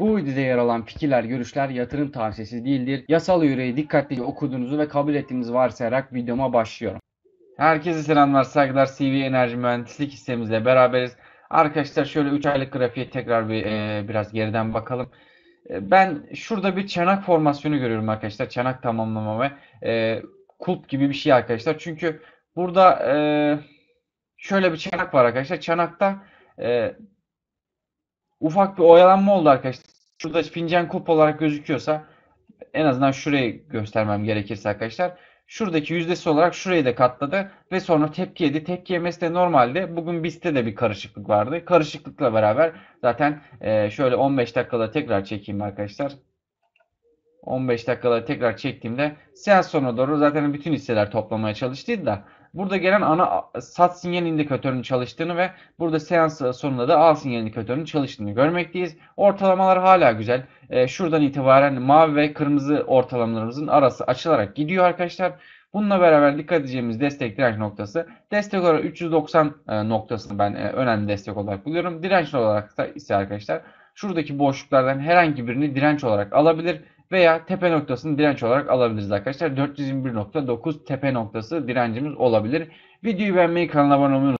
Bu videoda yer alan fikirler, görüşler yatırım tavsiyesi değildir. Yasal yüreği dikkatlice okuduğunuzu ve kabul ettiğinizi varsayarak videoma başlıyorum. Herkese selamlar, saygılar. CV Enerji Mühendislik hissemizle beraberiz. Arkadaşlar şöyle 3 aylık grafiğe tekrar bir e, biraz geriden bakalım. E, ben şurada bir çanak formasyonu görüyorum arkadaşlar. Çanak tamamlama ve e, kulp gibi bir şey arkadaşlar. Çünkü burada e, şöyle bir çanak var arkadaşlar. Çanakta e, ufak bir oyalanma oldu arkadaşlar. Şurada fincan kup olarak gözüküyorsa en azından şurayı göstermem gerekirse arkadaşlar. Şuradaki yüzdesi olarak şurayı da katladı ve sonra tepki yedi. Tepki yemesi de normalde bugün BIST'te de bir karışıklık vardı. Karışıklıkla beraber zaten e, şöyle 15 dakikada tekrar çekeyim arkadaşlar. 15 dakikada tekrar çektiğimde seans sonra doğru zaten bütün hisseler toplamaya çalıştıydı da burada gelen ana sat sinyal indikatörünün çalıştığını ve burada seans sonunda da al sinyal indikatörünün çalıştığını görmekteyiz. Ortalamalar hala güzel. E, şuradan itibaren mavi ve kırmızı ortalamalarımızın arası açılarak gidiyor arkadaşlar. Bununla beraber dikkat edeceğimiz destek direnç noktası. Destek olarak 390 e, noktasını ben e, önemli destek olarak buluyorum. Direnç olarak da ise arkadaşlar şuradaki boşluklardan herhangi birini direnç olarak alabilir veya tepe noktasını direnç olarak alabiliriz arkadaşlar. 421.9 tepe noktası direncimiz olabilir. Videoyu beğenmeyi, kanala abone olmayı